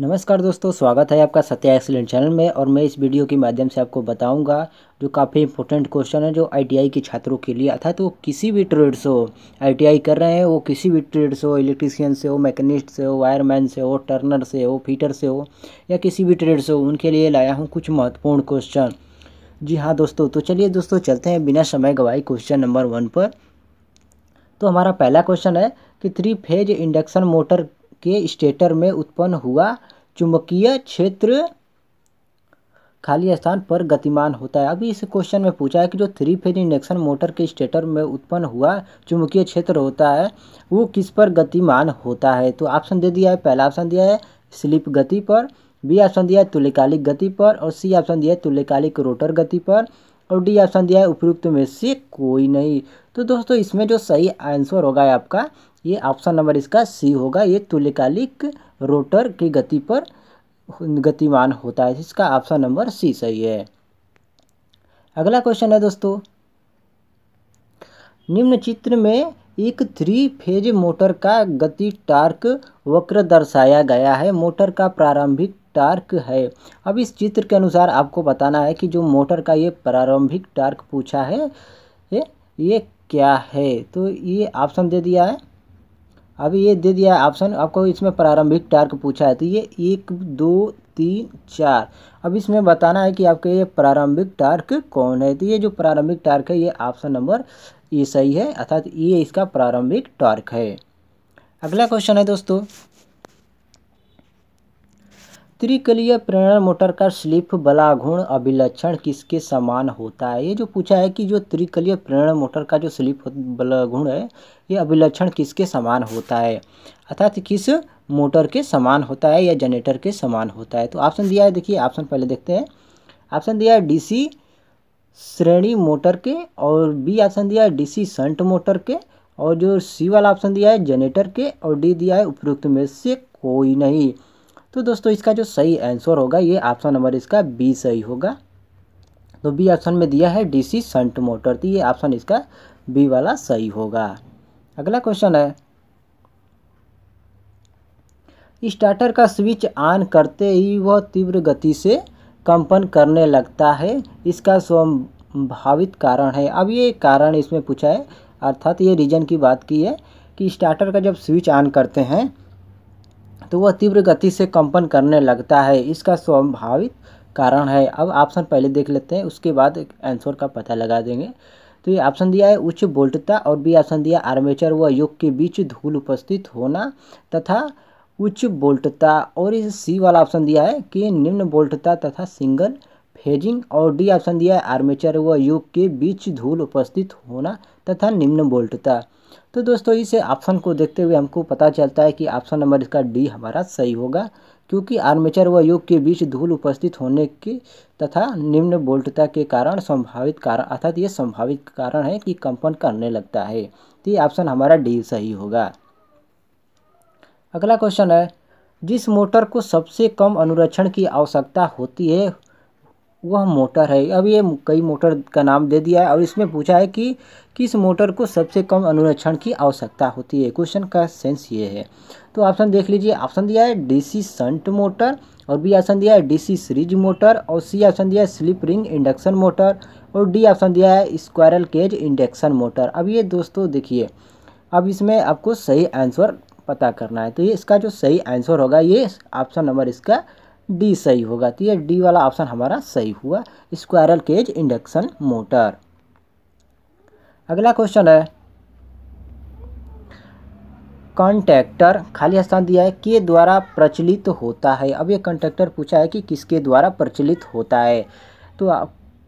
नमस्कार दोस्तों स्वागत है आपका सत्या एक्सीलेंट चैनल में और मैं इस वीडियो के माध्यम से आपको बताऊंगा जो काफ़ी इंपॉर्टेंट क्वेश्चन है जो आईटीआई के छात्रों के लिए अर्थात वो किसी भी ट्रेड से हो आई कर रहे हैं वो किसी भी ट्रेड से हो इलेक्ट्रीशियन से हो मैकेनिस्ट से हो वायरमैन से हो टर्नर से हो फीटर से हो या किसी भी ट्रेड से हो उनके लिए लाया हूँ कुछ महत्वपूर्ण क्वेश्चन जी हाँ दोस्तों तो चलिए दोस्तों चलते हैं बिना समय गवाई क्वेश्चन नंबर वन पर तो हमारा पहला क्वेश्चन है कि थ्री फेज इंडक्शन मोटर के स्टेटर में उत्पन्न हुआ चुंबकीय क्षेत्र खाली स्थान पर गतिमान होता है अभी इस क्वेश्चन में पूछा है कि जो थ्री फेज इंडक्शन मोटर के स्टेटर में उत्पन्न हुआ चुंबकीय क्षेत्र होता है वो किस पर गतिमान होता है तो ऑप्शन दे दिया है पहला ऑप्शन दिया है स्लिप गति पर बी ऑप्शन दिया है तुल्यकालिक गति पर और सी ऑप्शन दिया है तुल्यकालिक रोटर गति पर और डी ऑप्शन दिया है उपयुक्त में से कोई नहीं तो दोस्तों इसमें जो सही आंसर होगा आपका ये ऑप्शन नंबर इसका सी होगा ये तुल्यकालिक रोटर की गति पर गतिमान होता है इसका ऑप्शन नंबर सी सही है अगला क्वेश्चन है दोस्तों निम्न चित्र में एक थ्री फेज मोटर का गति टार्क वक्र दर्शाया गया है मोटर का प्रारंभिक टार्क है अब इस चित्र के अनुसार आपको बताना है कि जो मोटर का ये प्रारंभिक टार्क पूछा है ये ये क्या है तो ये ऑप्शन दे दिया है अभी ये दे दिया है ऑप्शन आपको इसमें प्रारंभिक टार्क पूछा है तो ये एक दो तीन चार अब इसमें बताना है कि आपके ये प्रारंभिक टार्क कौन है तो ये जो प्रारंभिक टार्क है ये ऑप्शन नंबर ये सही है अर्थात ये इसका प्रारंभिक टार्क है अगला क्वेश्चन है दोस्तों त्रिकलीय प्रेरण मोटर का स्लिप बलागुण अभिलक्षण किसके समान होता है ये जो पूछा है कि जो त्रिकलीय प्रेरण मोटर का जो स्लिप बलागुण है ये अभिलक्षण किसके समान होता है अर्थात किस मोटर के समान होता है या जनरेटर के समान होता है तो ऑप्शन दिया है देखिए ऑप्शन पहले देखते हैं ऑप्शन दिया है डी श्रेणी मोटर के और बी ऑप्शन दिया है डी संट मोटर के और जो सी वाला ऑप्शन दिया है जनरेटर के और डी दिया है उपयुक्त में से कोई नहीं तो दोस्तों इसका जो सही आंसर होगा ये ऑप्शन नंबर इसका बी सही होगा तो बी ऑप्शन में दिया है डीसी संट मोटर तो ये ऑप्शन इसका बी वाला सही होगा अगला क्वेश्चन है स्टार्टर का स्विच ऑन करते ही वह तीव्र गति से कंपन करने लगता है इसका संभावित कारण है अब ये कारण इसमें पूछा है अर्थात ये रीजन की बात की है कि स्टार्टर का जब स्विच ऑन करते हैं तो वह तीव्र गति से कंपन करने लगता है इसका स्वाभाविक कारण है अब ऑप्शन पहले देख लेते हैं उसके बाद आंसर का पता लगा देंगे तो ये ऑप्शन दिया है उच्च बोल्टता और बी ऑप्शन दिया आर्मेचर व योग के बीच धूल उपस्थित होना तथा उच्च बोल्टता और इस सी वाला ऑप्शन दिया है कि निम्न बोल्टता तथा सिंगल फेजिंग और डी ऑप्शन दिया है आर्मेचर व योग के बीच धूल उपस्थित होना तथा निम्न बोल्टता तो दोस्तों इस ऑप्शन को देखते हुए हमको पता चलता है कि ऑप्शन नंबर इसका डी हमारा सही होगा क्योंकि आर्मेचर व योग के बीच धूल उपस्थित होने के तथा निम्न बोल्टता के कारण संभावित कारण अर्थात ये संभावित कारण है कि कंपन करने लगता है तो ये ऑप्शन हमारा डी सही होगा अगला क्वेश्चन है जिस मोटर को सबसे कम अनुरक्षण की आवश्यकता होती है वह मोटर है अब ये कई मोटर का नाम दे दिया है और इसमें पूछा है कि किस मोटर को सबसे कम अनुरक्षण की आवश्यकता होती है क्वेश्चन का सेंस ये है तो ऑप्शन देख लीजिए ऑप्शन दिया है डीसी संट मोटर और बी ऑप्शन दिया है डीसी सीरीज मोटर और सी ऑप्शन दिया है स्लिप रिंग इंडक्शन मोटर और डी ऑप्शन दिया है स्क्वायरल केज इंडक्शन मोटर अब ये दोस्तों देखिए अब इसमें आपको सही आंसर पता करना है तो ये इसका जो सही आंसर होगा ये ऑप्शन नंबर इसका डी सही होगा तो ये डी वाला ऑप्शन हमारा सही हुआ स्क्वायरल केज इंडक्शन मोटर अगला क्वेश्चन है कंटेक्टर खाली स्थान दिया है के द्वारा प्रचलित होता है अब ये कंटेक्टर पूछा है कि किसके द्वारा प्रचलित होता है तो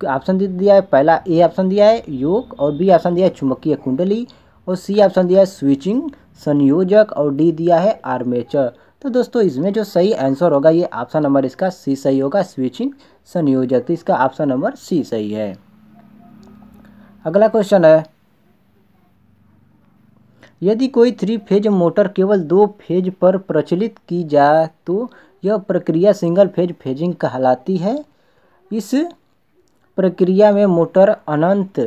ऑप्शन दिया है पहला ए ऑप्शन दिया है योग और बी ऑप्शन दिया है चुम्बकीय कुंडली और सी ऑप्शन दिया है स्विचिंग संयोजक और डी दिया है आर्मेचर तो दोस्तों इसमें जो सही आंसर होगा ये ऑप्शन नंबर इसका सी सही होगा स्विचिंग संयोजक तो इसका ऑप्शन नंबर सी सही है अगला क्वेश्चन है यदि कोई थ्री फेज मोटर केवल दो फेज पर प्रचलित की जाए तो यह प्रक्रिया सिंगल फेज फेजिंग कहलाती है इस प्रक्रिया में मोटर अनंत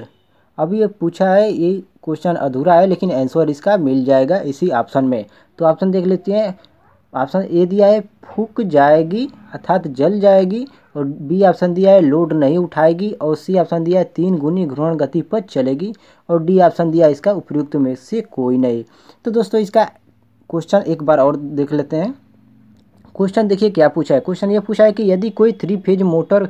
अभी ये पूछा है ये क्वेश्चन अधूरा है लेकिन आंसर इसका मिल जाएगा इसी ऑप्शन में तो ऑप्शन देख लेते हैं ऑप्शन ए दिया है फूक जाएगी अर्थात जल जाएगी और बी ऑप्शन दिया है लोड नहीं उठाएगी और सी ऑप्शन दिया है तीन गुनी घूर्णन गति पर चलेगी और डी ऑप्शन दिया है इसका उपयुक्त में से कोई नहीं तो दोस्तों इसका क्वेश्चन एक बार और देख लेते हैं क्वेश्चन देखिए क्या पूछा है क्वेश्चन ये पूछा है कि यदि कोई थ्री फेज मोटर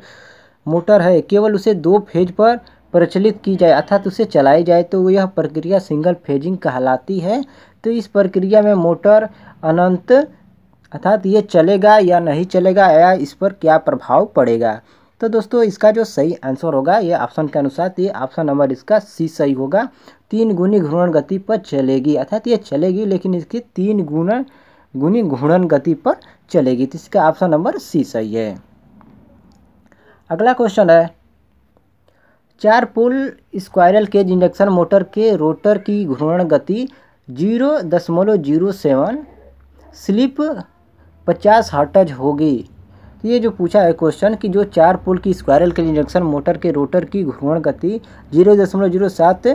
मोटर है केवल उसे दो फेज पर प्रचलित की जाए अर्थात उसे चलाई जाए तो यह प्रक्रिया सिंगल फेजिंग कहलाती है तो इस प्रक्रिया में मोटर अनंत अर्थात ये चलेगा या नहीं चलेगा या इस पर क्या प्रभाव पड़ेगा तो दोस्तों इसका जो सही आंसर होगा ये ऑप्शन के अनुसार ये ऑप्शन नंबर इसका सी सही होगा तीन गुनी घूर्णन गति पर चलेगी अर्थात ये चलेगी लेकिन इसकी तीन गुना गुनी घूर्णन गति पर चलेगी तो इसका ऑप्शन नंबर सी सही है अगला क्वेश्चन है चार pole squirrel cage induction motor के रोटर की घूर्णन गति जीरो दशमलव जीरो सेवन स्लिप पचास हटज होगी तो ये जो पूछा है क्वेश्चन कि जो चार पुल की स्क्वायरल के इंजेक्शन मोटर के रोटर की घूर्ण गति जीरो दशमलव जीरो सात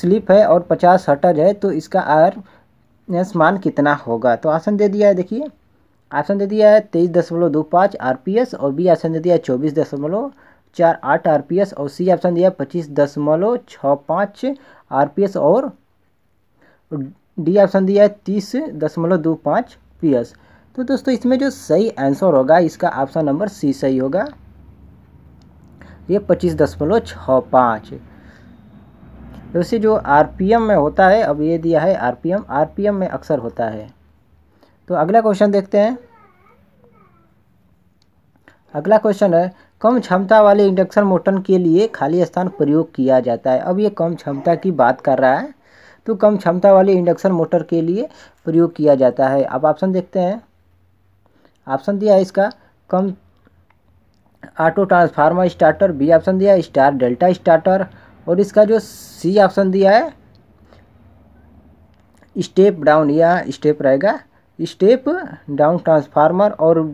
स्लिप है और पचास हटज है तो इसका आर एस मान कितना होगा तो ऑप्शन दे दिया है देखिए ऑप्शन दे दिया है तेईस दशमलव दो पाँच आर पी एस और बी ऑप्शन दे दिया है चौबीस दशमलव चार आठ आर पी एस और सी ऑप्शन दिया है पच्चीस दशमलव छः पाँच आर पी एस और डी ऑप्शन दिया है तीस दशमलव दो पाँच पी एस तो दोस्तों इसमें जो सही आंसर होगा इसका ऑप्शन नंबर सी सही होगा ये पच्चीस दशमलव छः पाँच वैसे तो जो आरपीएम में होता है अब ये दिया है आरपीएम आरपीएम में अक्सर होता है तो अगला क्वेश्चन देखते हैं अगला क्वेश्चन है कम क्षमता वाले इंडक्शन मोटर के लिए खाली स्थान प्रयोग किया जाता है अब ये कम क्षमता की बात कर रहा है तो कम क्षमता वाले इंडक्शन मोटर के लिए प्रयोग किया जाता है अब ऑप्शन देखते हैं ऑप्शन दिया है इसका कम auto transformer starter B option दिया है स्टार डेल्टा स्टार्टर और इसका जो सी ऑप्शन दिया है स्टेप डाउन या स्टेप रहेगा स्टेप डाउन ट्रांसफार्मर और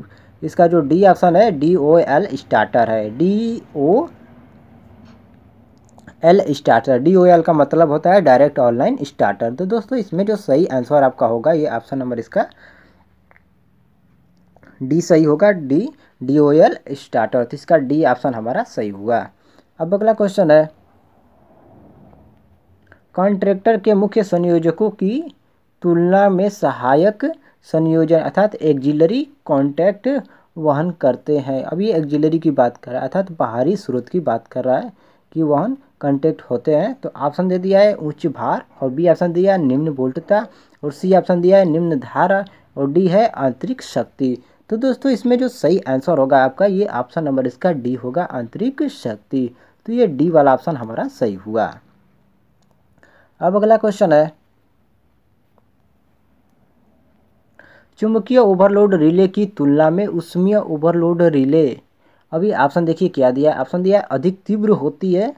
इसका जो डी ऑप्शन है डी ओ एल स्टार्टर है D O L starter D O L का मतलब होता है डायरेक्ट ऑनलाइन स्टार्टर तो दोस्तों इसमें जो सही आंसर आपका होगा ये ऑप्शन नंबर इसका डी सही होगा D D O L starter तो इसका डी ऑप्शन हमारा सही हुआ अब अगला क्वेश्चन है कॉन्ट्रैक्टर के मुख्य संयोजकों की तुलना में सहायक संयोजन अर्थात एक्जिलरी कॉन्टैक्ट वहन करते हैं अभी एक्जिलरी की बात कर रहा है अर्थात बाहरी स्रोत की बात कर रहा है कि वहन कॉन्टैक्ट होते हैं तो ऑप्शन दे दिया है उच्च भार और बी ऑप्शन दिया है निम्न वोल्टता और सी ऑप्शन दिया है निम्न धारा और डी है आंतरिक शक्ति तो दोस्तों इसमें जो सही आंसर होगा आपका ये ऑप्शन नंबर इसका डी होगा आंतरिक शक्ति तो ये डी वाला ऑप्शन हमारा सही हुआ अब अगला क्वेश्चन है चुंबकीय ओवरलोड रिले की तुलना में उष्मीय ओवरलोड रिले अभी ऑप्शन देखिए क्या दिया ऑप्शन दिया है अधिक तीव्र होती है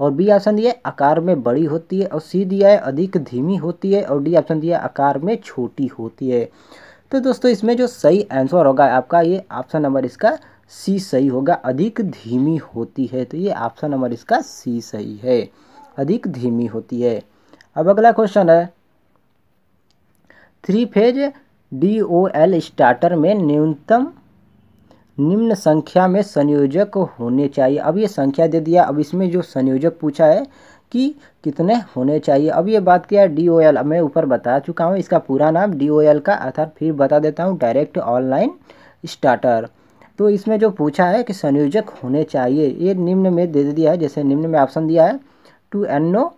और बी ऑप्शन दिया है आकार में बड़ी होती है और सी दिया है अधिक धीमी होती है और डी ऑप्शन दिया है आकार में छोटी होती है तो दोस्तों इसमें जो सही आंसर होगा आपका ये ऑप्शन नंबर इसका सी सही होगा अधिक धीमी होती है तो ये ऑप्शन नंबर इसका सी सही है अधिक धीमी होती है अब अगला क्वेश्चन है three phase D O L starter में न्यूनतम निम्न संख्या में संयोजक होने चाहिए अब ये संख्या दे दिया अब इसमें जो संयोजक पूछा है कि कितने होने चाहिए अब ये बात किया डी ओ एल मैं ऊपर बता चुका हूँ इसका पूरा नाम डी ओ एल का अर्थात फिर बता देता हूँ डायरेक्ट ऑनलाइन स्टार्टर तो इसमें जो पूछा है कि संयोजक होने चाहिए ये निम्न में दे दिया है जैसे निम्न में ऑप्शन दिया है two N O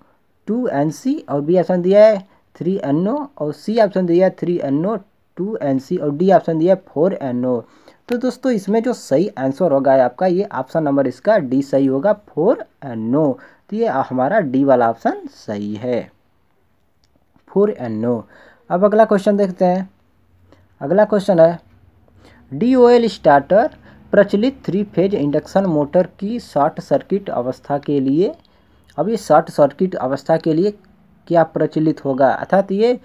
two N C और बी ऑप्शन दिया है थ्री एन ओ और सी ऑप्शन दिया है three N O two N C और डी ऑप्शन दिया है फोर एन ओ तो दोस्तों इसमें जो सही आंसर होगा आपका ये ऑप्शन नंबर इसका डी सही होगा फोर एन ओ तो ये हमारा डी वाला ऑप्शन सही है फोर एंड नो अब अगला क्वेश्चन देखते हैं अगला क्वेश्चन है डी ओ एल स्टार्टर प्रचलित थ्री फेज इंडक्शन मोटर की शॉर्ट सर्किट अवस्था के लिए अब ये शॉर्ट सर्किट अवस्था के लिए क्या प्रचलित होगा अर्थात ये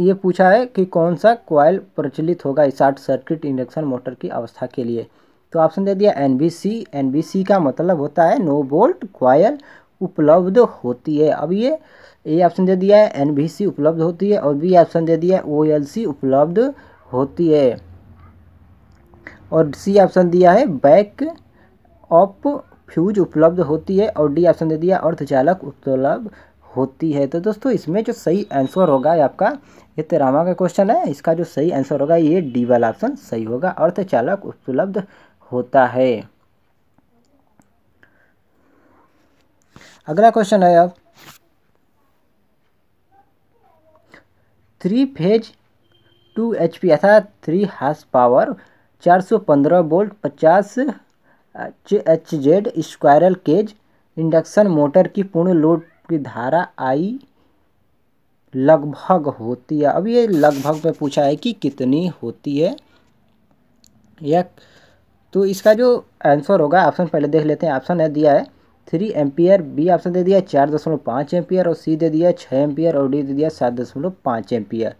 ये पूछा है कि कौन सा क्वाइल प्रचलित होगा शॉर्ट सर्किट इंडक्शन मोटर की अवस्था के लिए तो ऑप्शन दे दिया एनबीसी एनबीसी का मतलब होता है नो बोल्ट क्वायल उपलब्ध होती है अब ये ए ऑप्शन दे दिया है एनबीसी उपलब्ध होती है और बी ऑप्शन दे दिया है ओएलसी उपलब्ध होती है और सी ऑप्शन दिया है बैक ऑफ फ्यूज उपलब्ध होती है और डी ऑप्शन दे दिया चालक उपलब्ध होती है तो दोस्तों इसमें जो सही आंसर होगा आपका ये तेरामा का क्वेश्चन है इसका जो सही आंसर होगा ये डी वाला ऑप्शन सही होगा चालक उपलब्ध होता है अगला क्वेश्चन है अब three phase two H P अर्थात थ्री हाउस पावर चार सौ पंद्रह बोल्ट पचास H H Z squirrel cage induction motor की पूर्ण लोड की धारा आई लगभग होती है अब ये लगभग में पूछा है कि कितनी होती है या तो इसका जो आंसर होगा ऑप्शन पहले देख लेते हैं ऑप्शन है दिया है थ्री एम्पियर बी ऑप्शन दे दिया है चार दशमलव पाँच एम्पियर और सी दे दिया छः एम्पियर और डी दे दिया सात दशमलव पाँच एम्पियर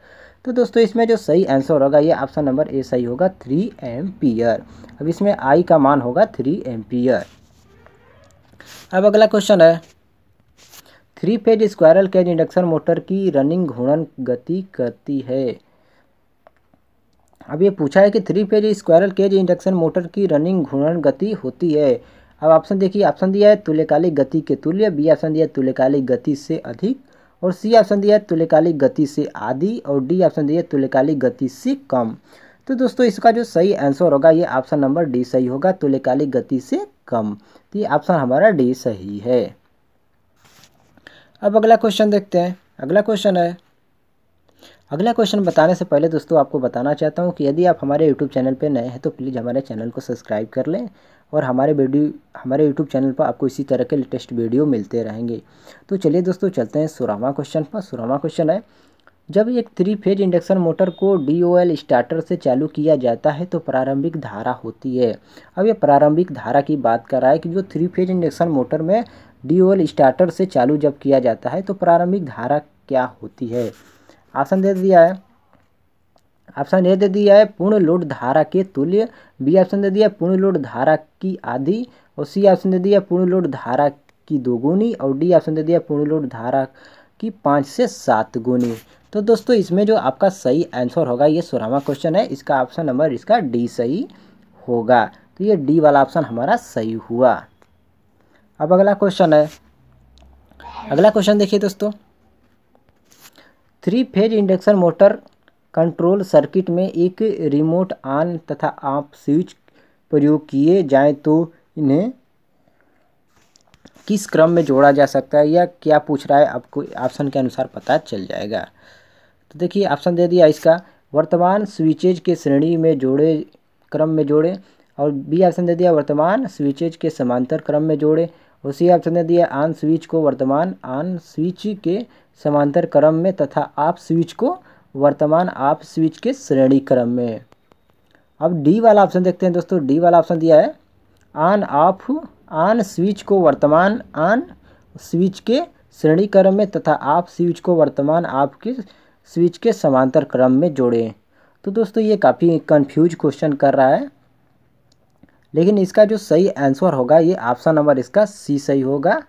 तो दोस्तों इसमें जो सही आंसर होगा ये ऑप्शन नंबर ए सही होगा थ्री एम्पियर अब इसमें आई का मान होगा थ्री एम्पियर अब अगला क्वेश्चन है three phase squirrel cage induction motor की रनिंग घूर्णन गति करती है अब ये पूछा है कि three phase squirrel cage induction motor की रनिंग घूर्णन गति होती है अब ऑप्शन देखिए ऑप्शन दिया है तुल्यकालिक गति के तुल्य बी ऑप्शन दिया है तुल्यकालिक गति से अधिक और सी ऑप्शन दिया है तुल्यकालिक गति से आधी और डी ऑप्शन दिया है तुल्यकालिक गति से कम तो दोस्तों इसका जो सही आंसर होगा ये ऑप्शन नंबर डी सही होगा तुल्यकालिक गति से कम तो ये ऑप्शन हमारा डी सही है अब अगला क्वेश्चन देखते हैं अगला क्वेश्चन है अगला क्वेश्चन बताने से पहले दोस्तों आपको बताना चाहता हूँ कि यदि आप हमारे यूट्यूब चैनल पर नए हैं तो प्लीज़ हमारे चैनल को सब्सक्राइब कर लें और हमारे वीडियो हमारे यूट्यूब चैनल पर आपको इसी तरह के लेटेस्ट वीडियो मिलते रहेंगे तो चलिए दोस्तों चलते हैं सुरामा क्वेश्चन पर सुरामा क्वेश्चन है जब एक थ्री फेज इंडक्शन मोटर को डी स्टार्टर से चालू किया जाता है तो प्रारंभिक धारा होती है अब ये प्रारंभिक धारा की बात कर रहा है कि जो थ्री फेज इंडक्शन मोटर में डी स्टार्टर से चालू जब किया जाता है तो प्रारंभिक धारा क्या होती है ऑप्शन दे दिया है ऑप्शन ए दे दिया है पूर्ण लोड धारा के तुल्य बी ऑप्शन दे दिया है पूर्ण लोड धारा की आधी और सी ऑप्शन दे दिया पूर्ण लोड धारा की दोगुनी और डी ऑप्शन दे दिया पूर्ण लोड धारा की पाँच से सात गुनी तो दोस्तों इसमें जो आपका सही आंसर होगा ये सोलहवा क्वेश्चन है इसका ऑप्शन नंबर इसका डी सही होगा तो ये डी वाला ऑप्शन हमारा सही हुआ अब अगला क्वेश्चन है अगला क्वेश्चन देखिए दोस्तों three phase induction motor control circuit में एक रिमोट ऑन तथा ऑफ स्विच प्रयोग किए जाएँ तो इन्हें किस क्रम में जोड़ा जा सकता है या क्या पूछ रहा है आपको ऑप्शन के अनुसार पता चल जाएगा तो देखिए ऑप्शन दे दिया इसका वर्तमान स्विचेज के श्रेणी में जोड़े क्रम में जोड़े और बी ऑप्शन दे दिया वर्तमान स्विचेज के समांतर क्रम में जोड़े उसी ऑप्शन ने दिया आन स्विच को वर्तमान आन स्विच के समांतर क्रम में तथा आप स्विच को वर्तमान आप स्विच के श्रेणी क्रम में अब डी वाला ऑप्शन देखते हैं दोस्तों डी वाला ऑप्शन दिया है आन ऑफ आन स्विच को वर्तमान आन स्विच के श्रेणी क्रम में तथा आप स्विच को वर्तमान आपके स्विच के समांतर क्रम में जोड़ें तो दोस्तों ये काफ़ी कन्फ्यूज क्वेश्चन कर रहा है लेकिन इसका जो सही आंसर होगा ये ऑप्शन नंबर इसका सी सही होगा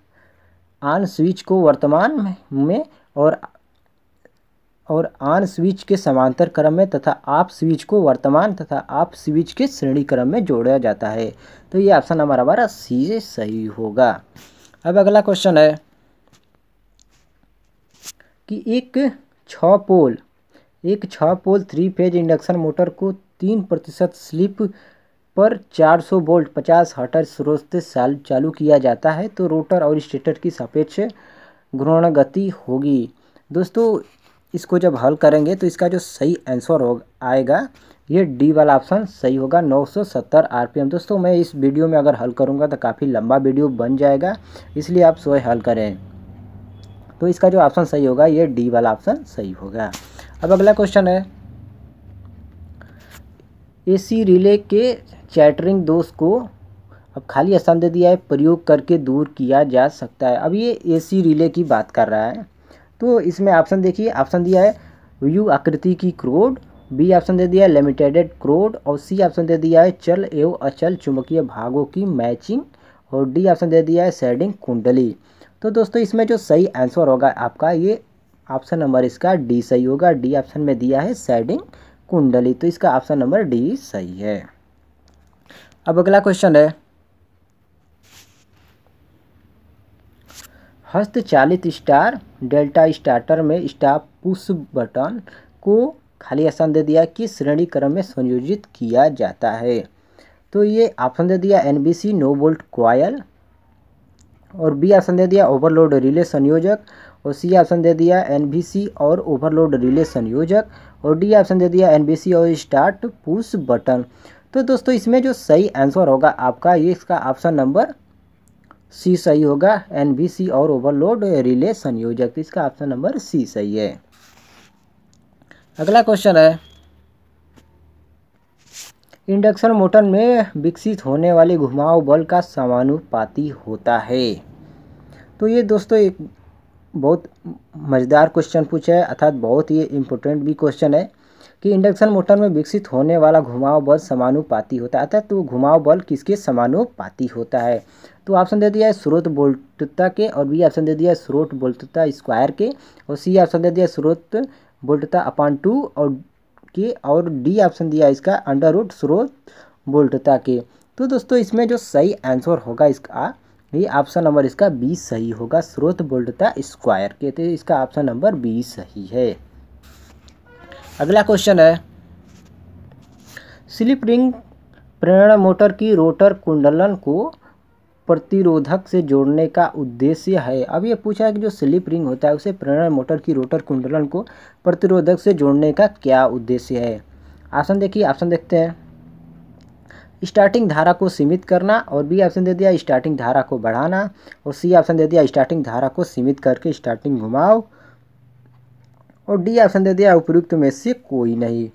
आन स्विच को वर्तमान में और और आन स्विच के समांतर क्रम में तथा आप स्विच को वर्तमान तथा आप स्विच के श्रेणी क्रम में जोड़ा जाता है तो ये ऑप्शन नंबर हमारा सी सही होगा अब अगला क्वेश्चन है कि एक छ पोल एक छ pole three phase induction motor को तीन प्रतिशत स्लिप पर 400 वोल्ट 50 हटर स्रोत से चालू किया जाता है तो रोटर और स्टेटर की सापेक्ष घूर्ण गति होगी दोस्तों इसको जब हल करेंगे तो इसका जो सही आंसर होगा आएगा ये डी वाला ऑप्शन सही होगा 970 आरपीएम दोस्तों मैं इस वीडियो में अगर हल करूँगा तो काफ़ी लंबा वीडियो बन जाएगा इसलिए आप सोए हल करें तो इसका जो ऑप्शन सही होगा ये डी वाला ऑप्शन सही होगा अब अगला क्वेश्चन है एसी रिले के चैटरिंग दोष को अब खाली स्थान दे दिया है प्रयोग करके दूर किया जा सकता है अब ये एसी रिले की बात कर रहा है तो इसमें ऑप्शन देखिए ऑप्शन दिया है यू आकृति की क्रोड बी ऑप्शन दे दिया है लिमिटेडेड क्रोड और सी ऑप्शन दे दिया है चल एवं अचल चुंबकीय भागों की मैचिंग और डी ऑप्शन दे दिया है सेडिंग कुंडली तो दोस्तों इसमें जो सही आंसर होगा आपका ये ऑप्शन नंबर इसका डी सही होगा डी ऑप्शन में दिया है सेडिंग कुंडली तो इसका ऑप्शन नंबर डी सही है अब अगला क्वेश्चन है हस्तचालित स्टार डेल्टा स्टार्टर में स्टार पुश बटन को खाली आसान दे दिया कि श्रेणी क्रम में संयोजित किया जाता है तो ये ऑप्शन दे दिया एनबीसी नो वोल्ट क्वायल और बी ऑप्शन दे दिया ओवरलोड रिले संयोजक और सी ऑप्शन दे दिया एनबीसी और ओवरलोड रिले संयोजक और डी ऑप्शन दे दिया एनबीसी और स्टार्ट पुश बटन तो दोस्तों इसमें जो सही आंसर होगा आपका ये इसका ऑप्शन नंबर सी सही होगा एनबीसी और ओवरलोड रिले संयोजक तो इसका ऑप्शन नंबर सी सही है अगला क्वेश्चन है इंडक्शन मोटर में विकसित होने वाले घुमाव बल का समानुपाती होता है तो ये दोस्तों एक बहुत मज़ेदार क्वेश्चन पूछा है अर्थात बहुत ही इम्पोर्टेंट भी क्वेश्चन है कि इंडक्शन मोटर में विकसित होने वाला घुमाव बल समानुपाती होता है अर्थात तो घुमाव बल किसके समानुपाती होता है तो ऑप्शन दे दिया है स्रोत बोल्टता के और बी ऑप्शन दे दिया है स्रोत बोल्टता स्क्वायर के और सी ऑप्शन दे दिया है स्रोत बोल्टता अपान टू और की और डी ऑप्शन दिया इसका अंडर रूट स्रोत वोल्टता के तो दोस्तों इसमें जो सही आंसर होगा इसका ये ऑप्शन नंबर इसका बी सही होगा स्रोत वोल्टता स्क्वायर के तो इसका ऑप्शन नंबर बी सही है अगला क्वेश्चन है स्लिप रिंग प्रेरण मोटर की रोटर कुंडलन को प्रतिरोधक से जोड़ने का उद्देश्य है अब ये पूछा है कि जो स्लिप रिंग होता है उसे प्रेरण मोटर की रोटर कुंडलन को प्रतिरोधक से जोड़ने का क्या उद्देश्य है ऑप्शन देखिए ऑप्शन देखते हैं स्टार्टिंग धारा को सीमित करना और बी ऑप्शन दे दिया स्टार्टिंग धारा को बढ़ाना और सी ऑप्शन दे दिया स्टार्टिंग धारा को सीमित करके स्टार्टिंग घुमाओ और डी ऑप्शन दे दिया उपयुक्त में से कोई नहीं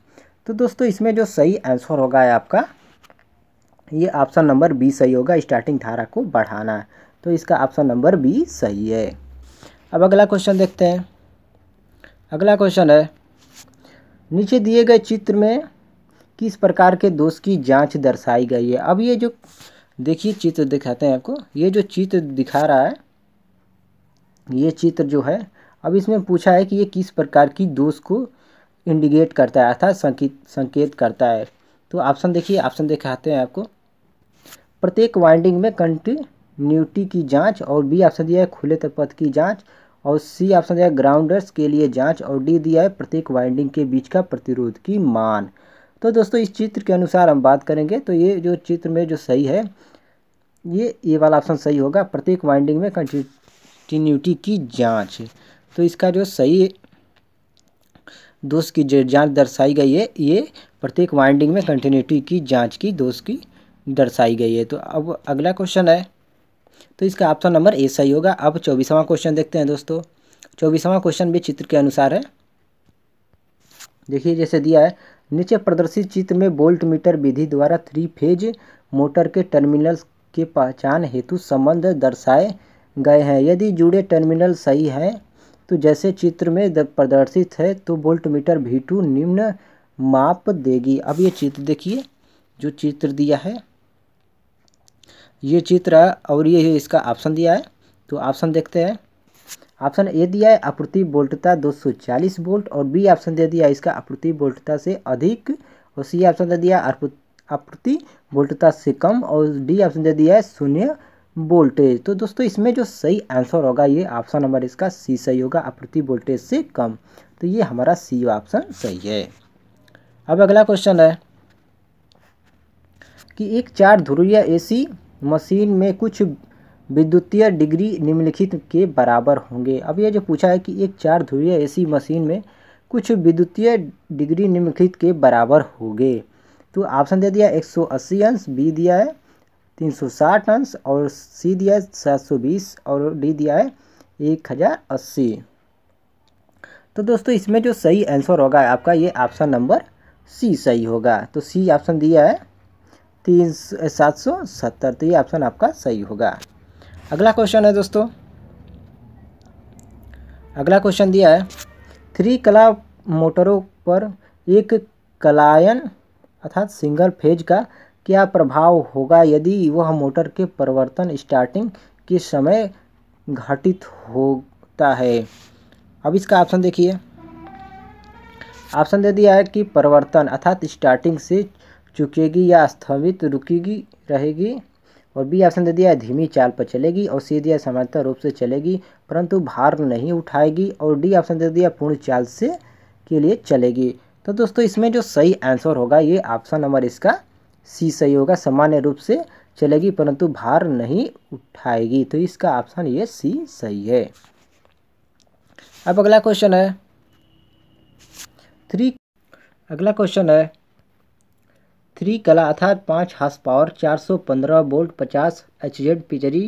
तो दोस्तों इसमें जो सही आंसर होगा है आपका ये ऑप्शन नंबर बी सही होगा स्टार्टिंग धारा को बढ़ाना तो इसका ऑप्शन नंबर बी सही है अब अगला क्वेश्चन देखते हैं अगला क्वेश्चन है नीचे दिए गए चित्र में किस प्रकार के दोष की जांच दर्शाई गई है अब ये जो देखिए चित्र दिखाते हैं आपको ये जो चित्र दिखा रहा है ये चित्र जो है अब इसमें पूछा है कि ये किस प्रकार की दोष को इंडिकेट करता है अर्थात संकेत संकेत करता है तो ऑप्शन देखिए ऑप्शन दिखाते हैं आपको प्रत्येक वाइंडिंग में कंटिन्यूटी की जांच और बी ऑप्शन दिया है खुले तपथ की जांच और सी ऑप्शन दिया है ग्राउंडर्स के लिए जांच और डी दिया है प्रत्येक वाइंडिंग के बीच का प्रतिरोध की मान तो दोस्तों इस चित्र के अनुसार हम बात करेंगे तो ये जो चित्र में जो सही है ये ये वाला ऑप्शन सही होगा प्रत्येक वाइंडिंग में कंटिन्यूटी की जाँच तो इसका जो सही दोष की जाँच दर्शाई गई है ये प्रत्येक वाइंडिंग में कंटिन्यूटी की जाँच की दोष की दर्शाई गई है तो अब अगला क्वेश्चन है तो इसका ऑप्शन नंबर ए सही होगा अब चौबीसवां क्वेश्चन देखते हैं दोस्तों चौबीसवां क्वेश्चन भी चित्र के अनुसार है देखिए जैसे दिया है नीचे प्रदर्शित चित्र में बोल्ट मीटर विधि द्वारा थ्री फेज मोटर के टर्मिनल्स के पहचान हेतु संबंध दर्शाए गए हैं यदि जुड़े टर्मिनल सही हैं तो जैसे चित्र में प्रदर्शित है तो बोल्ट मीटर भी निम्न माप देगी अब ये चित्र देखिए जो चित्र दिया है ये चित्र है और ये इसका ऑप्शन दिया है तो ऑप्शन देखते हैं ऑप्शन ए दिया है आपूर्ति वोल्टता 240 वोल्ट और बी ऑप्शन दे दिया इसका आपूर्ति वोल्टता से अधिक और सी ऑप्शन दे दिया आपूर्ति वोल्टता से कम और डी ऑप्शन दे दिया है शून्य वोल्टेज तो दोस्तों इसमें जो सही आंसर होगा ये ऑप्शन नंबर इसका सी सही होगा आपूर्ति वोल्टेज से कम तो ये हमारा सी ऑप्शन सही है अब अगला क्वेश्चन है कि एक चार ध्रुवीय एसी मशीन में कुछ विद्युतीय डिग्री निम्नलिखित के बराबर होंगे अब यह जो पूछा है कि एक चार ध्रुवीय एसी मशीन में कुछ विद्युतीय डिग्री निम्नलिखित के बराबर होंगे तो ऑप्शन दे दिया 180 अंश बी दिया है 360 अंश और सी दिया है 720 और डी दिया है 1080 तो दोस्तों इसमें जो सही आंसर होगा आपका ये ऑप्शन नंबर सी सही होगा तो सी ऑप्शन दिया है तीन सात सौ सत्तर तो ये ऑप्शन आपका सही होगा अगला क्वेश्चन है दोस्तों अगला क्वेश्चन दिया है थ्री कला मोटरों पर एक कलायन अर्थात सिंगल फेज का क्या प्रभाव होगा यदि वह मोटर के परिवर्तन स्टार्टिंग के समय घटित होता है अब इसका ऑप्शन देखिए ऑप्शन दे दिया है कि परिवर्तन अर्थात स्टार्टिंग से चुकेगी या स्थगित रुकेगी रहेगी और बी ऑप्शन दे दिया है धीमी चाल पर चलेगी और सी दिया समानता रूप से चलेगी परंतु भार नहीं उठाएगी और डी ऑप्शन दे दिया पूर्ण चाल से के लिए चलेगी तो दोस्तों इसमें जो सही आंसर होगा ये ऑप्शन नंबर इसका सी सही होगा सामान्य रूप से चलेगी परंतु भार नहीं उठाएगी तो इसका ऑप्शन ये सी सही है अब अगला क्वेश्चन है थ्री अगला क्वेश्चन है थ्री कला अर्थात पाँच हार्स पावर चार सौ पंद्रह बोल्ट पचास एच जेड पिजरी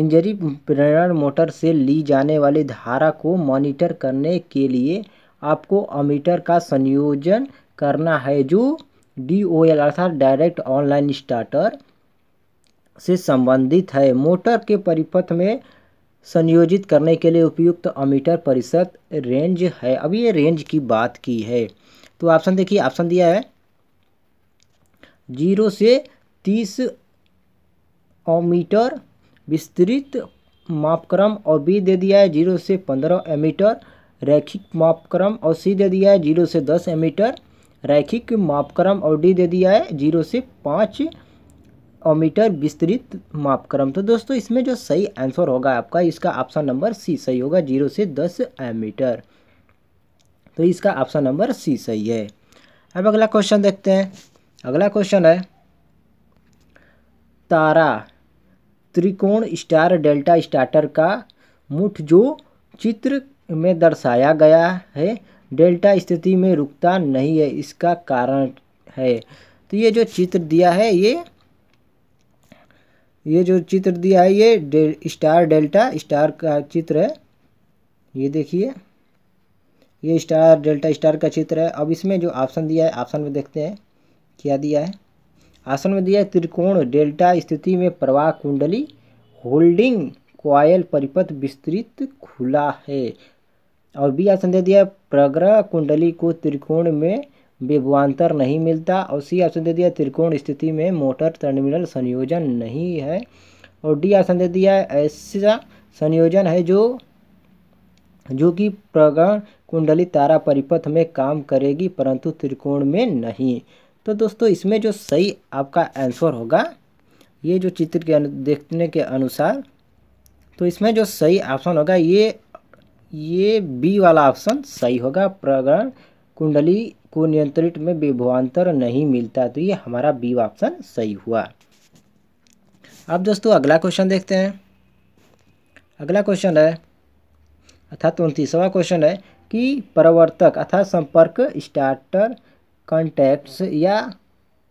इंजरी प्रेरण मोटर से ली जाने वाली धारा को मॉनिटर करने के लिए आपको अमीटर का संयोजन करना है जो डी ओ एल अर्थात डायरेक्ट ऑनलाइन स्टार्टर से संबंधित है मोटर के परिपथ में संयोजित करने के लिए उपयुक्त अमीटर परिषद रेंज है अब ये रेंज की बात की है तो ऑप्शन देखिए ऑप्शन दिया है जीरो से तीस ओमीटर विस्तृत मापक्रम और बी दे दिया है जीरो से पंद्रह एमीटर रैखिक मापक्रम और सी दे दिया है जीरो से दस एमीटर रैखिक मापक्रम और डी दे दिया है जीरो से पाँच मीटर विस्तृत मापक्रम तो दोस्तों इसमें जो सही आंसर होगा आपका इसका ऑप्शन नंबर सी सही होगा जीरो से दस एमीटर तो इसका ऑप्शन नंबर सी सही है अब अगला क्वेश्चन देखते हैं अगला क्वेश्चन है तारा त्रिकोण स्टार डेल्टा स्टार्टर का मुठ जो चित्र में दर्शाया गया है डेल्टा स्थिति में रुकता नहीं है इसका कारण है तो ये जो चित्र दिया है ये ये जो चित्र दिया है ये स्टार डेल्टा स्टार का चित्र है ये देखिए ये स्टार डेल्टा स्टार का चित्र है अब इसमें जो ऑप्शन दिया है ऑप्शन में देखते हैं क्या दिया है आसन में दिया है त्रिकोण डेल्टा स्थिति में प्रवाह कुंडली होल्डिंग क्वायल परिपथ विस्तृत खुला है और बी ऑप्शन दे दिया प्रग्रह कुंडली को त्रिकोण में विभवान्तर नहीं मिलता और सी ऑप्शन दे दिया त्रिकोण स्थिति में मोटर टर्मिनल संयोजन नहीं है और डी ऑप्शन दे दिया ऐसा संयोजन है जो जो कि प्रगण कुंडली तारा परिपथ में काम करेगी परंतु त्रिकोण में नहीं तो दोस्तों इसमें जो सही आपका आंसर होगा ये जो चित्र के देखने के अनुसार तो इसमें जो सही ऑप्शन होगा ये ये बी वाला ऑप्शन सही होगा प्रगण कुंडली को नियंत्रित में विभवान्तर नहीं मिलता तो ये हमारा बी ऑप्शन सही हुआ अब दोस्तों अगला क्वेश्चन देखते हैं अगला क्वेश्चन है अर्थात उनतीसवा क्वेश्चन है कि प्रवर्तक अर्थात संपर्क स्टार्टर कॉन्टैक्ट्स या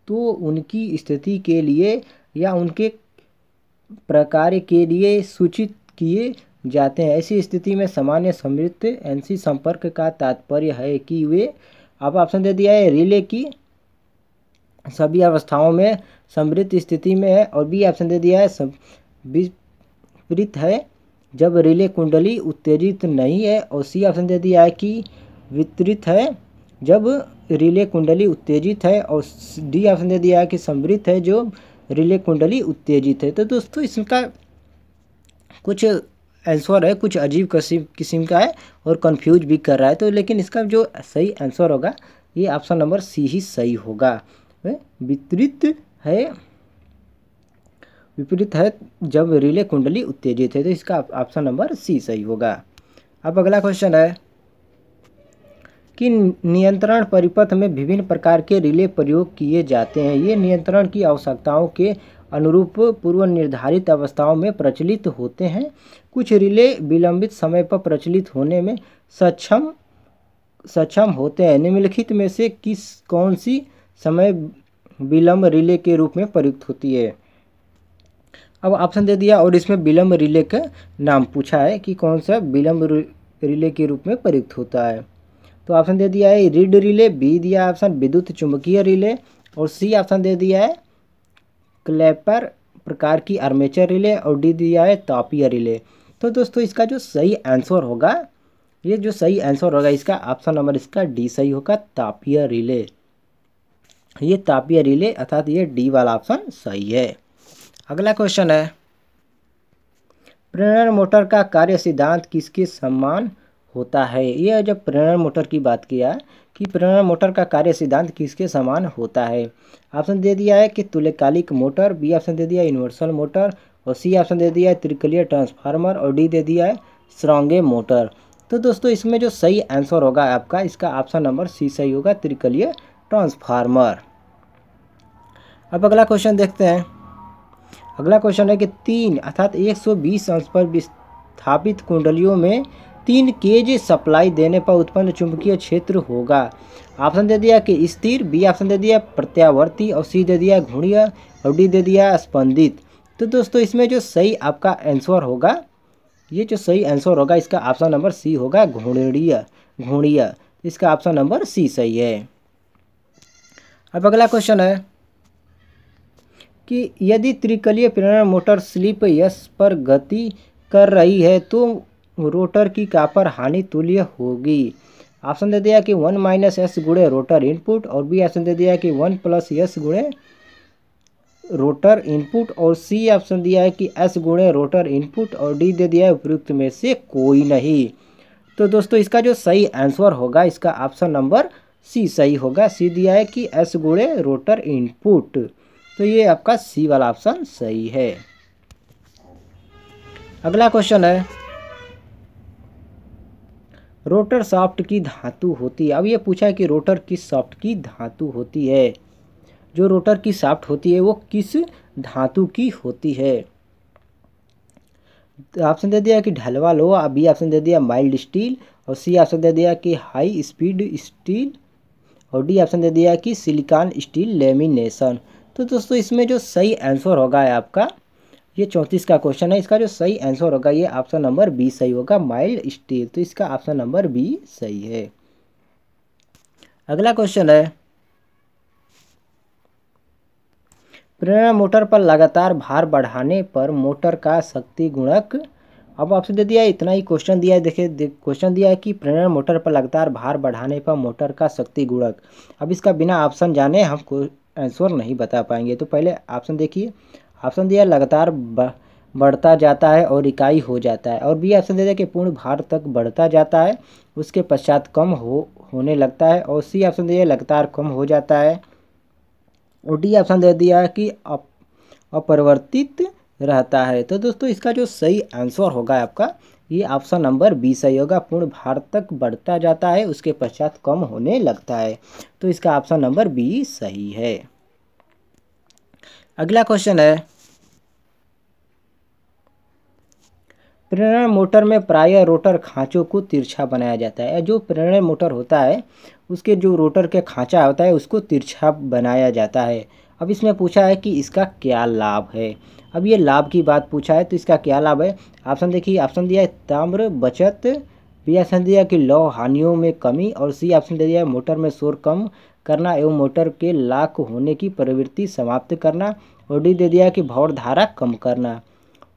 तो उनकी स्थिति के लिए या उनके प्रकार के लिए सूचित किए जाते हैं ऐसी स्थिति में सामान्य समृद्ध एनसी संपर्क का तात्पर्य है कि वे अब ऑप्शन दे दिया है रिले की सभी अवस्थाओं में समृद्ध स्थिति में है और बी ऑप्शन दे दिया है विपरीत है जब रिले कुंडली उत्तेजित नहीं है और सी ऑप्शन दे दिया है कि वितरित है जब रिले कुंडली उत्तेजित है और डी ऑप्शन दे दिया है कि समृद्ध है जो रिले कुंडली उत्तेजित है तो दोस्तों इसका कुछ आंसर है कुछ अजीब किस्म का है और कंफ्यूज भी कर रहा है तो लेकिन इसका जो सही आंसर होगा ये ऑप्शन नंबर सी ही सही होगा वितरित है विपरीत है जब रिले कुंडली उत्तेजित है तो इसका ऑप्शन नंबर सी सही होगा अब अगला क्वेश्चन है कि नियंत्रण परिपथ में विभिन्न प्रकार के रिले प्रयोग किए जाते हैं ये नियंत्रण की आवश्यकताओं के अनुरूप पूर्व निर्धारित अवस्थाओं में प्रचलित होते हैं कुछ रिले विलंबित समय पर प्रचलित होने में सक्षम सक्षम होते हैं निम्नलिखित में से किस कौन सी समय विलंब रिले के रूप में प्रयुक्त होती है अब ऑप्शन दे दिया और इसमें विलंब रिले का नाम पूछा है कि कौन सा विलंब रिले के रूप में प्रयुक्त होता है तो ऑप्शन दे दिया है रिड रिले बी दिया ऑप्शन विद्युत चुंबकीय रिले और सी ऑप्शन दे दिया है क्लेपर प्रकार की आर्मेचर रिले और डी दिया है तापीय रिले तो दोस्तों इसका जो सही आंसर होगा ये जो सही आंसर होगा इसका ऑप्शन नंबर इसका डी सही होगा तापीय रिले ये तापीय रिले अर्थात ये डी वाला ऑप्शन सही है अगला क्वेश्चन है प्रेरण मोटर का कार्य सिद्धांत किसके सम्मान होता है यह जब प्रेरण मोटर की बात किया कि प्रेरण मोटर का कार्य सिद्धांत किसके समान होता है ऑप्शन दे दिया है कि तुल्यकालिक मोटर बी ऑप्शन दे दिया यूनिवर्सल मोटर और सी ऑप्शन दे दिया है त्रिकलीय ट्रांसफार्मर और डी दे दिया है स्ट्रॉन्गे मोटर तो दोस्तों इसमें जो सही आंसर होगा आपका इसका ऑप्शन नंबर सी सही होगा त्रिकलीय ट्रांसफार्मर अब अगला क्वेश्चन देखते हैं अगला क्वेश्चन है कि तीन अर्थात 120 अंश पर विस्थापित कुंडलियों में तीन के सप्लाई देने पर उत्पन्न चुंबकीय क्षेत्र होगा ऑप्शन दे दिया कि स्थिर बी ऑप्शन दे दिया प्रत्यावर्ती और सी दे दिया घूणीय और डी दे दिया स्पंदित तो दोस्तों इसमें जो सही आपका आंसर होगा ये जो सही आंसर होगा इसका ऑप्शन नंबर सी होगा घूर्णीय घूर्णीय इसका ऑप्शन नंबर सी सही है अब अगला क्वेश्चन है कि यदि त्रिकलीय प्रेरण मोटर स्लिप यस पर गति कर रही है तो रोटर की कापर हानि तुल्य होगी ऑप्शन दे दिया कि वन माइनस एस गुड़े रोटर इनपुट और बी ऑप्शन दे दिया कि वन प्लस एस गुड़े रोटर इनपुट और सी ऑप्शन दिया है कि एस गुड़े रोटर इनपुट और डी दे दिया है उपयुक्त में से कोई नहीं तो दोस्तों इसका जो सही आंसर होगा इसका ऑप्शन नंबर सी सही होगा सी दिया है कि एस गुड़े रोटर इनपुट तो ये आपका सी वाला ऑप्शन सही है अगला क्वेश्चन है रोटर सॉफ्ट की धातु होती है अब ये पूछा है कि रोटर किस सॉफ्ट की धातु होती है जो रोटर की सॉफ्ट होती है वो किस धातु की होती है ऑप्शन तो दे दिया कि ढलवा लोहा बी ऑप्शन दे दिया माइल्ड स्टील और सी ऑप्शन दे दिया कि हाई स्पीड स्टील और डी ऑप्शन दे दिया कि सिलिकॉन स्टील लेमिनेशन तो दोस्तों इसमें जो सही आंसर होगा है आपका ये चौंतीस का क्वेश्चन है इसका जो सही आंसर होगा ये ऑप्शन नंबर बी सही होगा माइल्ड स्टील तो इसका ऑप्शन नंबर बी सही है अगला क्वेश्चन है प्रेरणा मोटर पर लगातार भार बढ़ाने पर मोटर का शक्ति गुणक अब आपसे दे दिया इतना ही क्वेश्चन दिया है देखिए क्वेश्चन दिया है कि प्रेरणा मोटर पर लगातार भार बढ़ाने पर मोटर का शक्ति गुणक अब इसका बिना ऑप्शन जाने हम आंसर नहीं बता पाएंगे तो पहले ऑप्शन देखिए ऑप्शन दिया लगातार बढ़ता जाता है और इकाई हो जाता है और बी ऑप्शन दे दिया कि पूर्ण भार तक बढ़ता जाता है उसके पश्चात कम हो होने लगता है और सी ऑप्शन दे दिया लगातार कम हो जाता है और डी ऑप्शन दे दिया कि अपरिवर्तित रहता है तो दोस्तों इसका जो सही आंसर होगा आपका ये ऑप्शन नंबर बी सही होगा पूर्ण भार तक बढ़ता जाता है उसके पश्चात कम होने लगता है तो इसका ऑप्शन नंबर बी सही है अगला क्वेश्चन है प्रेरण मोटर में प्राय रोटर खांचों को तिरछा बनाया जाता है जो प्रेरण मोटर होता है उसके जो रोटर के खाँचा होता है उसको तिरछा बनाया जाता है अब इसमें पूछा है कि इसका क्या लाभ है अब ये लाभ की बात पूछा है तो इसका क्या लाभ है ऑप्शन देखिए ऑप्शन दिया है ताम्र बचत बी ऑप्शन दिया कि लौ हानियों में कमी और सी ऑप्शन दे दिया है मोटर में शोर कम करना एवं मोटर के लाख होने की प्रवृत्ति समाप्त करना और डी दे दिया कि भौर धारा कम करना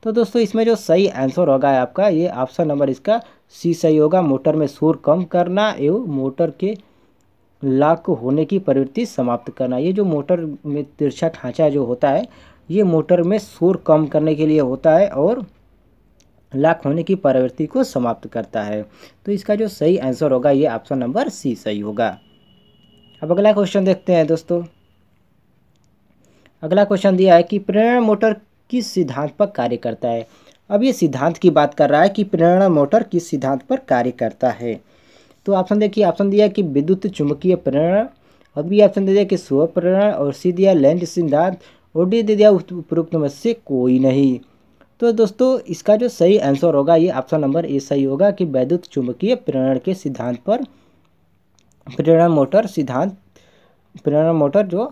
तो दोस्तों इसमें जो सही आंसर होगा आपका ये ऑप्शन नंबर इसका सी सही होगा मोटर में शोर कम करना एवं मोटर के लाख होने की प्रवृत्ति समाप्त करना ये जो मोटर में तिरछा खाँचा जो होता है ये मोटर में शोर कम करने के लिए होता है और लाख होने की प्रवृत्ति को समाप्त करता है तो इसका जो सही आंसर होगा ये ऑप्शन नंबर सी सही होगा अब अगला क्वेश्चन देखते हैं दोस्तों अगला क्वेश्चन दिया है कि प्रेरणा मोटर किस सिद्धांत पर कार्य करता है अब ये सिद्धांत की बात कर रहा है कि प्रेरणा मोटर किस सिद्धांत पर कार्य करता है तो ऑप्शन देखिए ऑप्शन दिया कि विद्युत चुंबकीय प्रेरणा और भी ऑप्शन दे दिया कि स्व प्रेरणा और सी दिया लैंड सिद्धांत और डी दे दिया उपरोक्त में से कोई नहीं तो दोस्तों इसका जो सही आंसर होगा ये ऑप्शन नंबर ए सही होगा कि वैद्युत चुंबकीय प्रेरण के सिद्धांत पर प्रेरणा मोटर सिद्धांत प्रेरणा मोटर जो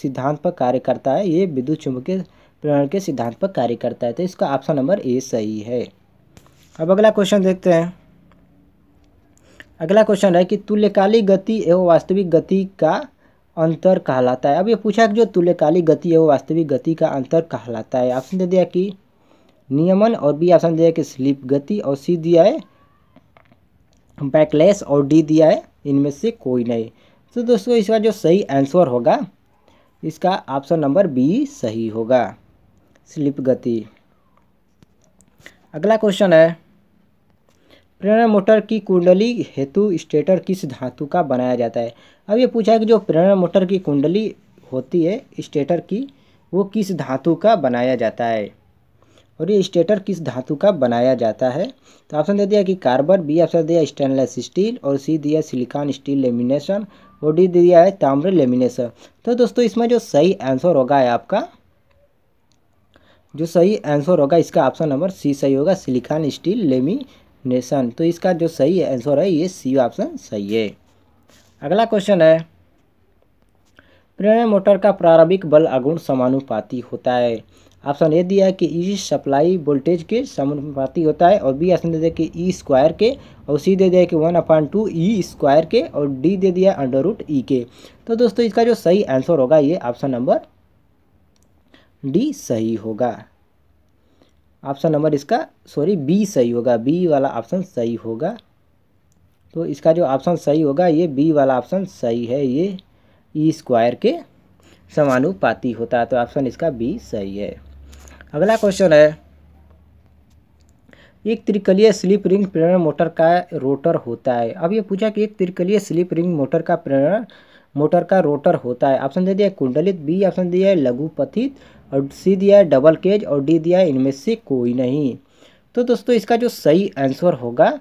सिद्धांत पर कार्य करता है ये विद्युत चुंबकीय प्रेरण के सिद्धांत पर कार्य करता है तो इसका ऑप्शन नंबर ए सही है अब अगला क्वेश्चन देखते हैं अगला क्वेश्चन है कि तुल्यकालिक गति एवं वास्तविक गति का अंतर कहलाता है अब ये पूछा कि जो तुल्यकालिक गति एवं वास्तविक गति का अंतर कहलाता है ऑप्शन दे दिया कि नियमन और बी ऑप्शन दे दिया कि स्लिप गति और सी दिया है बैकलेस और डी दिया है इनमें से कोई नहीं तो दोस्तों इसका जो सही आंसर होगा इसका ऑप्शन नंबर बी सही होगा स्लिप गति अगला क्वेश्चन है प्रेरणा मोटर की कुंडली हेतु स्टेटर किस धातु का बनाया जाता है अब ये पूछा है कि जो प्रेरणा मोटर की कुंडली होती है स्टेटर की वो किस धातु का बनाया जाता है और ये स्टेटर किस धातु का बनाया जाता है तो ऑप्शन दे दिया कि कार्बन बी ऑप्शन दिया स्टेनलेस स्टील और सी दिया सिलिकॉन स्टील लेमिनेशन और डी दिया है ताम्र लेमिनेशन तो दोस्तों इसमें जो सही आंसर होगा है आपका जो सही आंसर होगा इसका ऑप्शन नंबर सी सही होगा सिलिकॉन स्टील लेमिनेशन तो इसका जो सही आंसर है ये सी ऑप्शन सही है अगला क्वेश्चन है प्रेरण मोटर का प्रारंभिक बल अगुण समानुपाती होता है ऑप्शन ए दिया है कि ई सप्लाई वोल्टेज के समानुपाती होता है और बी ऑप्शन दे दिया कि ई स्क्वायर के और सी दे दिया कि one upon two E square K और डी दे दिया अंडर रूट ई के तो दोस्तों इसका जो सही आंसर होगा ये ऑप्शन नंबर डी सही होगा ऑप्शन नंबर इसका सॉरी बी सही होगा बी वाला ऑप्शन सही होगा तो इसका जो ऑप्शन सही होगा ये बी वाला ऑप्शन सही है ये ई स्क्वायर के समानुपाती होता है तो ऑप्शन इसका बी सही है अगला क्वेश्चन है एक त्रिकलीय स्लिप रिंग प्रेरण मोटर का रोटर होता है अब ये पूछा कि एक त्रिकलीय स्लिप रिंग मोटर का प्रेरण मोटर का रोटर होता है ऑप्शन दे दिया कुंडलित बी ऑप्शन दिया है लघुपथित और सी दिया है डबल केज और डी दिया है इनमें से कोई नहीं तो दोस्तों इसका जो सही आंसर होगा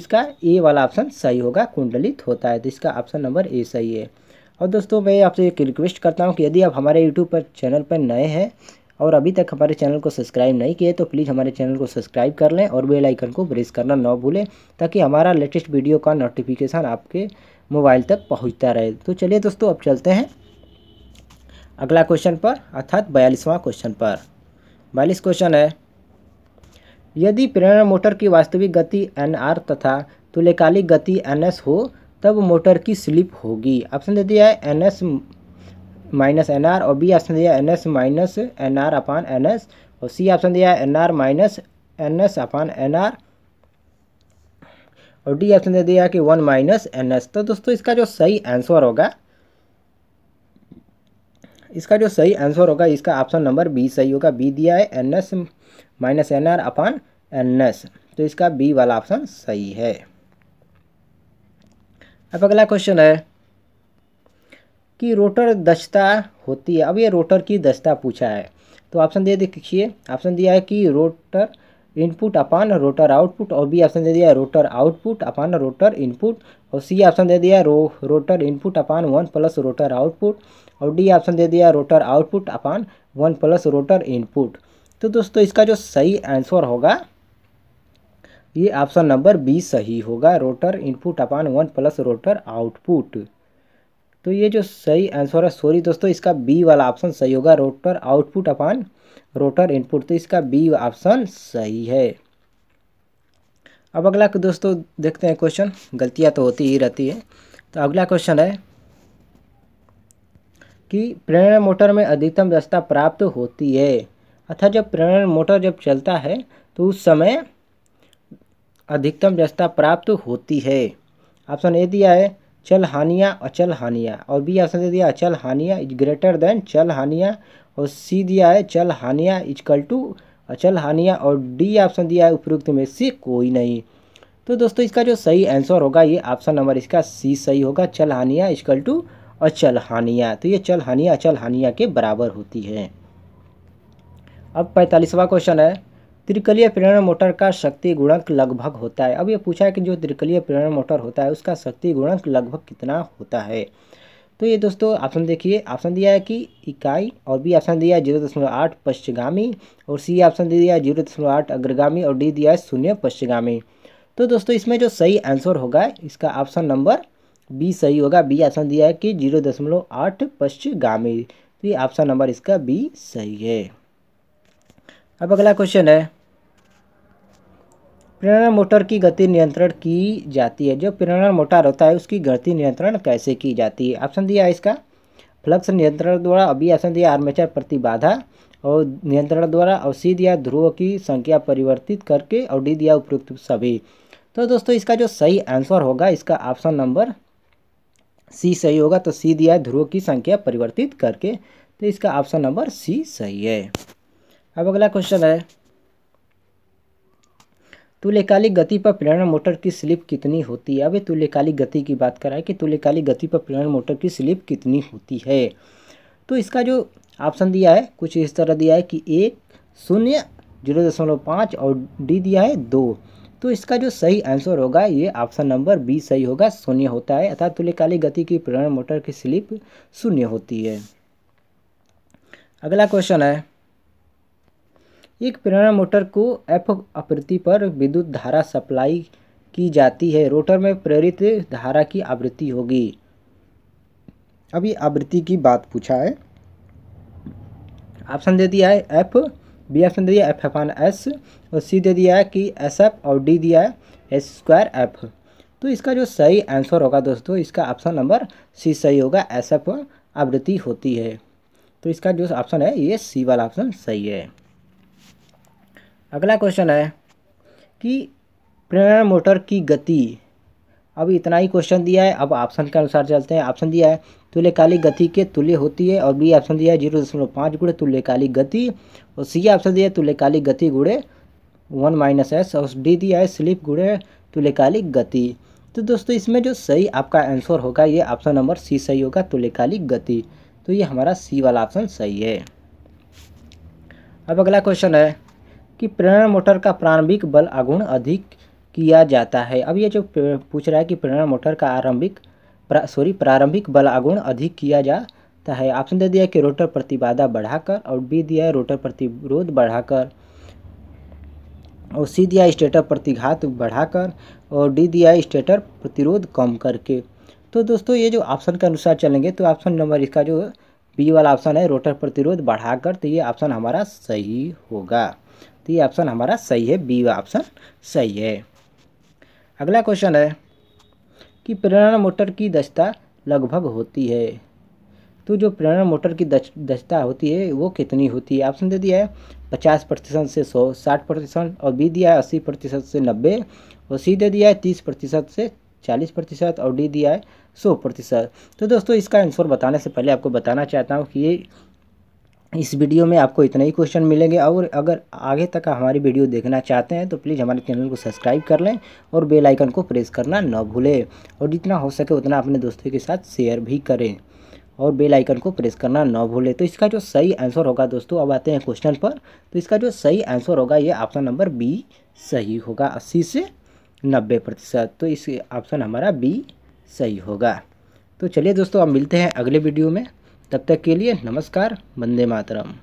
इसका ए वाला ऑप्शन सही होगा कुंडलित होता है तो इसका ऑप्शन नंबर ए सही है और दोस्तों मैं आपसे एक रिक्वेस्ट करता हूँ कि यदि आप हमारे यूट्यूब पर चैनल पर नए हैं और अभी तक हमारे चैनल को सब्सक्राइब नहीं किए तो प्लीज़ हमारे चैनल को सब्सक्राइब कर लें और बेल आइकन को प्रेस करना ना भूलें ताकि हमारा लेटेस्ट वीडियो का नोटिफिकेशन आपके मोबाइल तक पहुँचता रहे तो चलिए दोस्तों अब चलते हैं अगला क्वेश्चन पर अर्थात बयालीसवां क्वेश्चन पर बयालीस क्वेश्चन है यदि प्रेरणा मोटर की वास्तविक गति एन आर तथा तुल्यकालिक गति एन एस हो तब मोटर की स्लिप होगी ऑप्शन दे दिया है N S minus N R और बी ऑप्शन दिया N S minus N R upon N S और सी ऑप्शन दिया N R minus N S upon N R और डी ऑप्शन दे दिया कि वन माइनस एन एस तो दोस्तों इसका जो सही आंसर होगा इसका जो सही आंसर होगा इसका ऑप्शन नंबर बी सही होगा बी दिया है N S minus N R upon N S तो इसका बी वाला ऑप्शन सही है अब अगला क्वेश्चन है कि रोटर दक्षता होती है अब ये रोटर की दक्षता पूछा है तो ऑप्शन दे देखिए ऑप्शन दिया है कि rotor input upon rotor output और बी ऑप्शन दे दिया है rotor output upon rotor input और सी ऑप्शन दे दिया है रो rotor input upon one plus rotor output और डी ऑप्शन दे दिया है rotor output upon one plus rotor input तो दोस्तों इसका जो सही आंसर होगा ये ऑप्शन नंबर बी सही होगा rotor input upon one plus rotor output तो ये जो सही आंसर है सॉरी दोस्तों इसका बी वाला ऑप्शन सही होगा rotor output upon rotor input तो इसका बी ऑप्शन सही है अब अगला दोस्तों देखते हैं क्वेश्चन गलतियाँ तो होती ही रहती है तो अगला क्वेश्चन है कि प्रेरण मोटर में अधिकतम दस्ता प्राप्त होती है अर्थात जब प्रेरण मोटर जब चलता है तो उस समय अधिकतम दस्ता प्राप्त होती है ऑप्शन ए दिया है चल हानिया अचल हानिया और बी ऑप्शन दे दिया अचल हानिया इज ग्रेटर देन चल हानिया और सी दिया है चल हानिया इजकल टू अचल हानिया और डी ऑप्शन दिया है उपयुक्त में से कोई नहीं तो दोस्तों इसका जो सही आंसर होगा ये ऑप्शन नंबर इसका सी सही होगा चल हानिया इजकल टू अचल हानिया तो ये चल हानिया अचल हानिया के बराबर होती है अब पैंतालीसवा क्वेश्चन है त्रिकलीय प्रेरण मोटर का शक्ति गुणक लगभग होता है अब ये पूछा है कि जो त्रिकलीय प्रेरण मोटर होता है उसका शक्ति गुणक लगभग कितना होता है तो ये दोस्तों ऑप्शन देखिए ऑप्शन दिया है कि इकाई और बी ऑप्शन दिया है जीरो दशमलव आठ पश्चिगामी और सी ऑप्शन दे दिया है जीरो दशमलव आठ अग्रगामी और डी दिया है शून्य पश्चिगामी तो दोस्तों इसमें जो सही आंसर होगा इसका ऑप्शन नंबर बी सही होगा बी ऑप्शन दिया है कि जीरो दशमलव आठ पश्चिगामी तो ये ऑप्शन नंबर इसका बी सही है अब अगला क्वेश्चन है प्रेरणा मोटर की गति नियंत्रण की जाती है जो प्रेरणा मोटर होता है उसकी गति नियंत्रण कैसे की जाती है ऑप्शन दिया है इसका फ्लक्स नियंत्रण द्वारा अभी ऑप्शन दिया आर्मेचर प्रतिबाधा और नियंत्रण द्वारा और सी दिया ध्रुव की संख्या परिवर्तित करके और डी दिया उपयुक्त सभी तो दोस्तों इसका जो सही आंसर होगा इसका ऑप्शन नंबर सी सही होगा तो सी दिया ध्रुव की संख्या परिवर्तित करके तो इसका ऑप्शन नंबर सी सही है अब अगला क्वेश्चन है तुल्यकालिक गति पर प्रेरण मोटर की स्लिप कितनी होती है अब तुल्यकालिक गति की बात कराएं कि तुल्यकालिक गति पर प्रेरण मोटर की स्लिप कितनी होती है तो इसका जो ऑप्शन दिया है कुछ इस तरह दिया है कि एक शून्य जीरो दशमलव पाँच और डी दिया है दो तो इसका जो सही आंसर होगा ये ऑप्शन नंबर बी सही होगा शून्य होता है अर्थात तुल्यकालिक गति की प्रेरण मोटर की स्लिप शून्य होती है अगला क्वेश्चन है एक प्रेरणा मोटर को एफ आवृत्ति पर विद्युत धारा सप्लाई की जाती है रोटर में प्रेरित धारा की आवृत्ति होगी अभी आवृत्ति की बात पूछा है ऑप्शन दे दिया है एफ बी ऑप्शन दे दिया एफ एफ एस और सी दे दिया है कि एस एफ और डी दिया है एस स्क्वायर एफ तो इसका जो सही आंसर होगा दोस्तों इसका ऑप्शन नंबर सी सही होगा एस एफ आवृत्ति होती है तो इसका जो ऑप्शन है ये सी वाला ऑप्शन सही है अगला क्वेश्चन है कि प्रेरणा मोटर की गति अब इतना ही क्वेश्चन दिया है अब ऑप्शन के अनुसार चलते हैं ऑप्शन दिया है तुल्यकालिक गति के तुल्य होती है और बी ऑप्शन दिया है जीरो दशमलव पाँच गुड़े तुल्यकालिक गति और सी ऑप्शन दिया है तुल्यकालिक गति गुड़े वन माइनस एस और डी दिया है स्लिप गुड़े तुल्यकालिक गति तो दोस्तों इसमें जो सही आपका आंसर होगा ये ऑप्शन नंबर सी सही होगा तुल्यकालिक गति तो ये हमारा सी वाला ऑप्शन सही है अब अगला क्वेश्चन है कि प्रेरण मोटर का प्रारंभिक बल आगुण अधिक किया जाता है अब ये जो पूछ रहा है कि प्रेरण मोटर का आरंभिक प्रा, सॉरी प्रारंभिक बल आगुण अधिक किया जाता है ऑप्शन दे दिया कि रोटर प्रतिबाधा बढ़ाकर और बी दिया है रोटर प्रतिरोध बढ़ाकर और सी दिया स्टेटर प्रतिघात बढ़ाकर और डी दिया स्टेटर प्रतिरोध कम करके तो दोस्तों ये जो ऑप्शन के अनुसार चलेंगे तो ऑप्शन नंबर इसका जो बी वाला ऑप्शन है रोटर प्रतिरोध बढ़ाकर तो ये ऑप्शन हमारा सही होगा तो ये ऑप्शन हमारा सही है बी ऑप्शन सही है अगला क्वेश्चन है कि प्रेरणा मोटर की दक्षता लगभग होती है तो जो प्रेरणा मोटर की दक्षता होती है वो कितनी होती है ऑप्शन दे दिया है पचास प्रतिशत से सौ साठ प्रतिशत और बी दिया है अस्सी प्रतिशत से नब्बे और सी दे दिया है तीस प्रतिशत से चालीस प्रतिशत और डी दिया है सौ प्रतिशत तो दोस्तों इसका आंसर बताने से पहले आपको बताना चाहता हूँ कि ये इस वीडियो में आपको इतना ही क्वेश्चन मिलेंगे और अगर आगे तक हमारी वीडियो देखना चाहते हैं तो प्लीज़ हमारे चैनल को सब्सक्राइब कर लें और बेल आइकन को प्रेस करना ना भूलें और जितना हो सके उतना अपने दोस्तों के साथ शेयर भी करें और बेल आइकन को प्रेस करना ना भूलें तो इसका जो सही आंसर होगा दोस्तों अब आते हैं क्वेश्चन पर तो इसका जो सही आंसर होगा ये ऑप्शन नंबर बी सही होगा अस्सी से नब्बे प्रतिशत तो इस ऑप्शन हमारा बी सही होगा तो चलिए दोस्तों अब मिलते हैं अगले वीडियो में तब तक के लिए नमस्कार वंदे मातरम